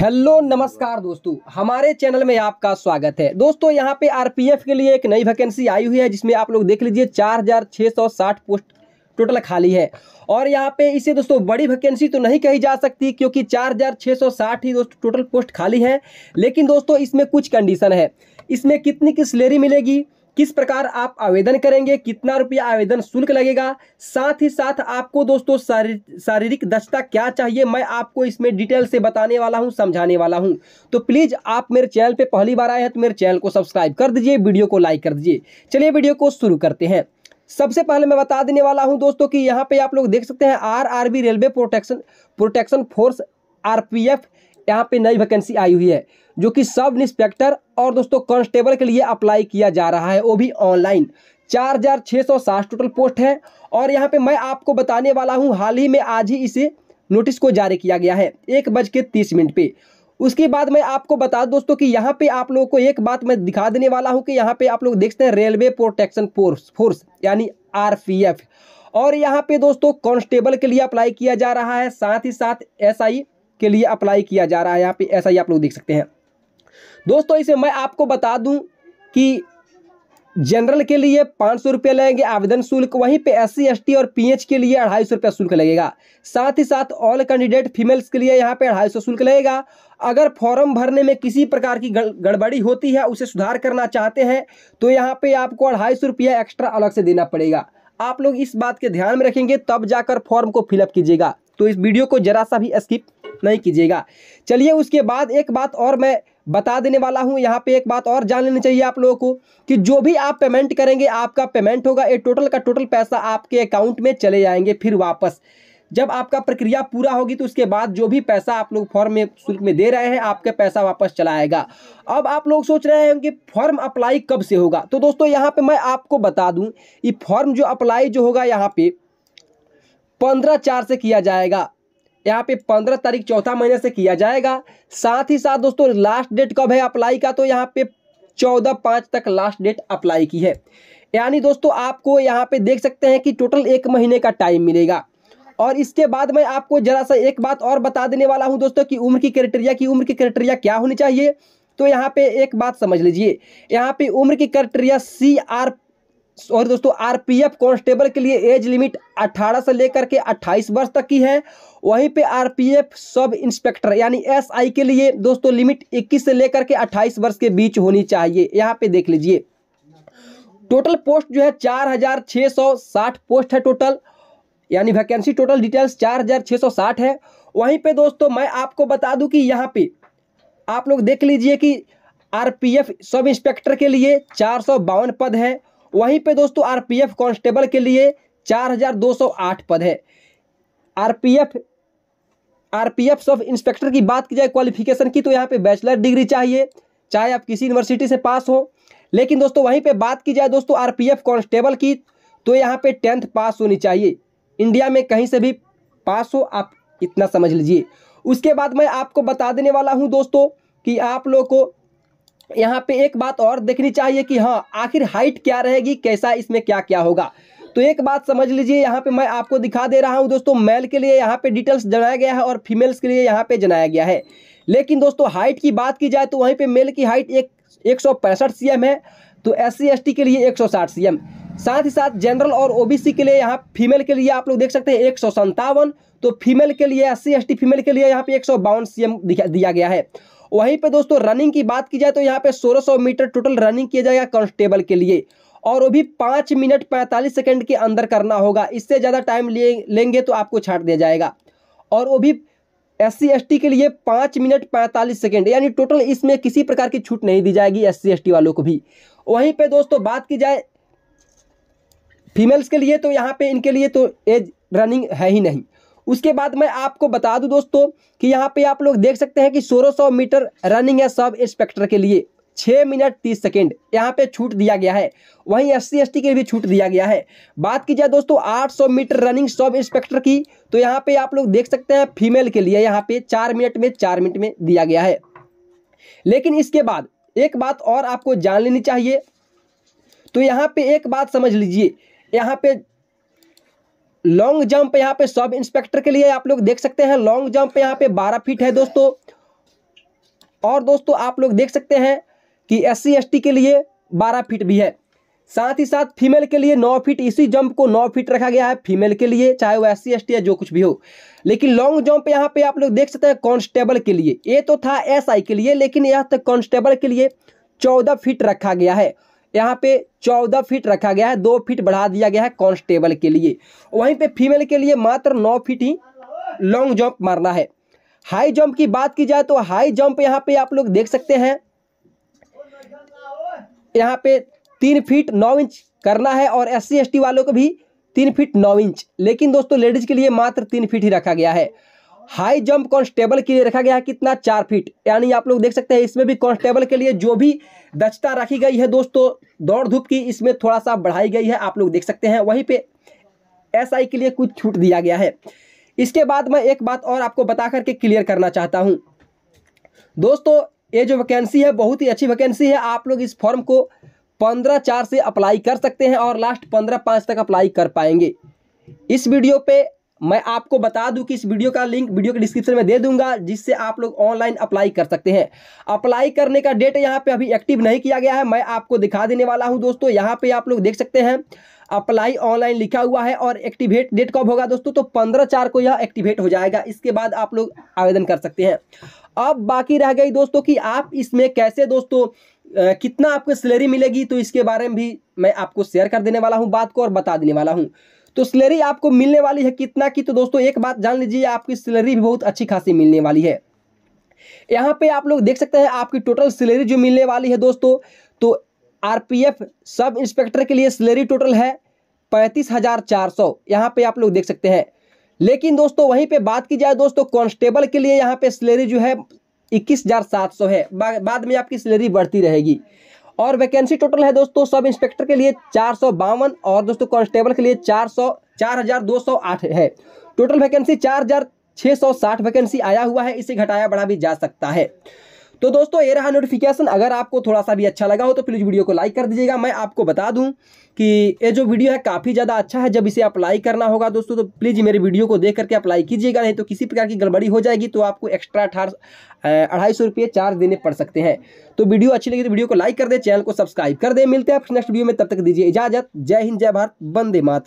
hello नमस्कार दोस्तों हमारे चैनल में आपका स्वागत है दोस्तों यहां पे आरपीएफ के लिए एक नई वैकेंसी आई हुई है जिसमें आप लोग देख लीजिए 4660 पोस्ट टोटल खाली है और यहाँ पे इसे दोस्तों बड़ी वैकेंसी तो नहीं कही जा सकती क्योंकि 4660 ही दोस्तों टोटल पोस्ट खाली है लेकिन दोस्तों इसमें कुछ कंडीशन है इसमें कितनी की सैलरी मिलेगी किस प्रकार आप आवेदन करेंगे कितना रुपया आवेदन शुल्क लगेगा साथ ही साथ आपको दोस्तों शारीरिक दक्षता क्या चाहिए मैं आपको इसमें डिटेल से बताने वाला हूँ समझाने वाला हूँ तो प्लीज़ आप मेरे चैनल पर पहली बार आए हैं तो मेरे चैनल को सब्सक्राइब कर दीजिए वीडियो को लाइक कर दीजिए चलिए वीडियो को शुरू करते हैं सबसे पहले मैं बता देने वाला हूं दोस्तों कि यहां पे आप लोग देख सकते हैं B railway protection protection force F यहाँ पे नई वैकेंसी आई हुई है जो कि सब इंस्पेक्टर और दोस्तों कांस्टेबल के लिए अप्लाई किया जा रहा है वो भी ऑनलाइन चार हजार छः सौ साठ टोटल पोस्ट है और यहाँ पे मैं आपको बताने वाला हूँ हाल ही में आज ही इसे नोटिस को जारी किया गया है एक बज के तीस मिनट पे उसके बाद मैं आपको बता दोस्तों कि यहाँ पे आप लोगों को एक बात मैं दिखा देने वाला हूँ कि यहाँ पे आप लोग देखते हैं रेलवे प्रोटेक्शन फोर्स फोर्स यानी आर और यहाँ पे दोस्तों कॉन्स्टेबल के लिए अप्लाई किया जा रहा है साथ ही साथ एस के लिए अप्लाई किया जा रहा है यहाँ पे एसआई आप लोग देख सकते हैं दोस्तों इसे मैं आपको बता दूं कि जनरल के लिए पाँच सौ रुपये लगेंगे आवेदन शुल्क वहीं पे एस सी और पीएच के लिए अढ़ाई सौ रुपया शुल्क लगेगा साथ ही साथ ऑल कैंडिडेट फीमेल्स के लिए यहाँ पे अढ़ाई सौ शुल्क लगेगा अगर फॉर्म भरने में किसी प्रकार की गड़बड़ी होती है उसे सुधार करना चाहते हैं तो यहाँ पे आपको अढ़ाई सौ रुपया एक्स्ट्रा अलग से देना पड़ेगा आप लोग इस बात के ध्यान में रखेंगे तब जाकर फॉर्म को फिलअप कीजिएगा तो इस वीडियो को जरा सा भी स्किप नहीं कीजिएगा चलिए उसके बाद एक बात और मैं बता देने वाला हूँ यहाँ पे एक बात और जान लेनी चाहिए आप लोगों को कि जो भी आप पेमेंट करेंगे आपका पेमेंट होगा ये टोटल का टोटल पैसा आपके अकाउंट में चले जाएंगे फिर वापस जब आपका प्रक्रिया पूरा होगी तो उसके बाद जो भी पैसा आप लोग फॉर्म में शुल्क में दे रहे हैं आपका पैसा वापस चला आएगा अब आप लोग सोच रहे हैं कि फॉर्म अप्लाई कब से होगा तो दोस्तों यहाँ पे मैं आपको बता दूँ ये फॉर्म जो अप्लाई जो होगा यहाँ पे पंद्रह चार से किया जाएगा यहाँ पे पंद्रह तारीख चौथा महीने से किया जाएगा साथ ही साथ दोस्तों लास्ट डेट कब है अप्लाई का तो यहाँ पे चौदह पाँच तक लास्ट डेट अप्लाई की है यानी दोस्तों आपको यहाँ पे देख सकते हैं कि टोटल एक महीने का टाइम मिलेगा और इसके बाद मैं आपको जरा सा एक बात और बता देने वाला हूँ दोस्तों कि उम्र की क्राइटेरिया की उम्र की क्राइटेरिया क्या होनी चाहिए तो यहाँ पे एक बात समझ लीजिए यहाँ पे उम्र की क्राइटेरिया सी आर और दोस्तों आरपीएफ कांस्टेबल के लिए एज लिमिट 18 से लेकर के 28 वर्ष तक की है वहीं पे आरपीएफ सब इंस्पेक्टर यानी एसआई के लिए दोस्तों लिमिट 21 से लेकर के 28 वर्ष के बीच होनी चाहिए यहाँ पे देख लीजिए टोटल पोस्ट जो है 4660 पोस्ट है टोटल यानी वैकेंसी टोटल डिटेल्स चार है वहीं पे दोस्तों मैं आपको बता दूँ कि यहाँ पे आप लोग देख लीजिए कि आर सब इंस्पेक्टर के लिए चार पद है वहीं पे दोस्तों आरपीएफ कांस्टेबल के लिए 4208 पद है आरपीएफ आरपीएफ सब इंस्पेक्टर की बात की जाए क्वालिफिकेशन की तो यहाँ पे बैचलर डिग्री चाहिए चाहे आप किसी यूनिवर्सिटी से पास हो लेकिन दोस्तों वहीं पे बात की जाए दोस्तों आरपीएफ कांस्टेबल की तो यहाँ पे टेंथ पास होनी चाहिए इंडिया में कहीं से भी पास हो आप इतना समझ लीजिए उसके बाद मैं आपको बता देने वाला हूँ दोस्तों कि आप लोग को यहाँ पे एक बात और देखनी चाहिए कि हाँ आखिर हाइट क्या रहेगी कैसा इसमें क्या क्या होगा तो एक बात समझ लीजिए यहाँ पे मैं आपको दिखा दे रहा हूँ दोस्तों मेल के लिए यहाँ पे डिटेल्स जनाया गया है और फीमेल्स के लिए यहाँ पे जनाया गया है लेकिन दोस्तों हाइट की बात की जाए तो वहीं पे मेल की हाइट एक एक सौ पैंसठ सी एम है तो एस सी के लिए एक सौ साठ सी एम साथ ही साथ जनरल और ओबीसी के लिए यहाँ फीमेल के लिए आप लोग देख सकते हैं एक सौ संतावन तो फीमेल के लिए एस सी फीमेल के लिए यहाँ पे एक सौ बावन सी एम दिया गया है वहीं पे दोस्तों रनिंग की बात की जाए तो यहाँ पे 1600 मीटर टोटल रनिंग किया जाएगा कांस्टेबल के लिए और वो भी पाँच मिनट पैंतालीस सेकेंड के अंदर करना होगा इससे ज़्यादा टाइम ले लेंगे तो आपको छाट दिया जाएगा और वो भी एस सी के लिए पाँच मिनट पैंतालीस सेकेंड यानी टोटल इसमें किसी प्रकार की छूट नहीं दी जाएगी एस सी वालों को भी वहीं पे दोस्तों बात की जाए फीमेल्स के लिए तो यहाँ पे इनके लिए तो एज रनिंग है ही नहीं उसके बाद मैं आपको बता दूं दोस्तों कि यहाँ पे आप लोग देख सकते हैं कि 1600 मीटर रनिंग है सब इंस्पेक्टर के लिए छः मिनट तीस सेकेंड यहाँ पे छूट दिया गया है वहीं एस सी के लिए भी छूट दिया गया है बात की जाए दोस्तों 800 मीटर रनिंग सब इंस्पेक्टर की तो यहाँ पे आप लोग देख सकते हैं फीमेल के लिए यहाँ पे चार मिनट में चार मिनट में दिया गया है लेकिन इसके बाद एक बात और आपको जान लेनी चाहिए तो यहाँ पे एक बात समझ लीजिए यहाँ पे लॉन्ग जंप यहाँ पे सब इंस्पेक्टर के लिए आप लोग देख सकते हैं लॉन्ग जंप यहाँ पे बारह फीट है दोस्तों और दोस्तों आप लोग देख सकते हैं कि एस सी के लिए बारह फीट भी है साथ ही साथ फीमेल के लिए नौ फीट इसी जंप को नौ फीट रखा गया है फीमेल के लिए चाहे वो एस सी या जो कुछ भी हो लेकिन लॉन्ग जंप यहाँ पे आप लोग देख सकते हैं कांस्टेबल के लिए ये तो था एसआई के लिए लेकिन यह तक तो कांस्टेबल के लिए चौदह फीट रखा गया है यहाँ पे चौदह फीट रखा गया है दो फीट बढ़ा दिया गया है कांस्टेबल के लिए वहीं पे फीमेल के लिए मात्र नौ फीट ही लॉन्ग जंप मारना है हाई जंप की बात की जाए तो हाई जंप यहाँ पे आप लोग देख सकते हैं यहाँ पे तीन फीट नौ इंच करना है और एस सी वालों को भी तीन फीट नौ इंच लेकिन दोस्तों लेडीज के लिए मात्र तीन फीट ही रखा गया है हाई जंप कॉन्स्टेबल के लिए रखा गया है कितना चार फीट यानी आप लोग देख सकते हैं इसमें भी कॉन्स्टेबल के लिए जो भी दक्षता रखी गई है दोस्तों दौड़ धूप की इसमें थोड़ा सा बढ़ाई गई है आप लोग देख सकते हैं वहीं पे एसआई के लिए कुछ छूट दिया गया है इसके बाद मैं एक बात और आपको बता करके क्लियर करना चाहता हूँ दोस्तों ये जो वैकेंसी है बहुत ही अच्छी वैकेंसी है आप लोग इस फॉर्म को पंद्रह चार से अप्लाई कर सकते हैं और लास्ट पंद्रह पाँच तक अप्लाई कर पाएंगे इस वीडियो पे मैं आपको बता दूं कि इस वीडियो का लिंक वीडियो के डिस्क्रिप्शन में दे दूंगा जिससे आप लोग ऑनलाइन अप्लाई कर सकते हैं अप्लाई करने का डेट यहाँ पे अभी एक्टिव नहीं किया गया है मैं आपको दिखा देने वाला हूँ दोस्तों यहाँ पे आप लोग देख सकते हैं अप्लाई ऑनलाइन लिखा हुआ है और एक्टिवेट डेट कब होगा दोस्तों तो पंद्रह चार को यह एक्टिवेट हो जाएगा इसके बाद आप लोग आवेदन कर सकते हैं अब बाकी रह गई दोस्तों कि आप इसमें कैसे दोस्तों कितना आपको सैलरी मिलेगी तो इसके बारे में भी मैं आपको शेयर कर देने वाला हूँ बात को और बता देने वाला हूँ तो सैलरी आपको मिलने वाली है कितना की तो दोस्तों एक बात जान लीजिए आपकी सैलरी भी बहुत अच्छी खासी मिलने वाली है यहाँ पे आप लोग देख सकते हैं आपकी टोटल सैलरी जो मिलने वाली है दोस्तों तो आरपीएफ सब इंस्पेक्टर के लिए सैलरी टोटल है पैंतीस हज़ार चार सौ यहाँ पे आप लोग देख सकते हैं लेकिन दोस्तों वहीं पे बात की जाए दोस्तों कांस्टेबल के लिए यहाँ पे सैलरी जो है इक्कीस हज़ार सात सौ है बा, बाद में आपकी सैलरी बढ़ती रहेगी और वैकेंसी टोटल है दोस्तों सब इंस्पेक्टर के लिए चार और दोस्तों कांस्टेबल के लिए चार सौ है टोटल वैकेंसी चार वैकेंसी आया हुआ है इसे घटाया बढ़ा भी जा सकता है तो दोस्तों ये रहा नोटिफिकेशन अगर आपको थोड़ा सा भी अच्छा लगा हो तो प्लीज़ वीडियो को लाइक कर दीजिएगा मैं आपको बता दूं कि ये जो वीडियो है काफ़ी ज़्यादा अच्छा है जब इसे अप्लाई करना होगा दोस्तों तो प्लीज़ मेरे वीडियो को देख करके अप्लाई कीजिएगा नहीं तो किसी प्रकार की गड़बड़ी हो जाएगी तो आपको एक्स्ट्रा अठारह अढ़ाई सौ रुपये चार्ज देने पड़ सकते हैं तो वीडियो अच्छी लगी तो वीडियो को लाइक कर दे चैनल को सब्सक्राइब कर दे मिलते हैं आप नेक्स्ट वीडियो में तब तक दीजिए इजाज़त जय हिंद जय भारत बंदे मात्र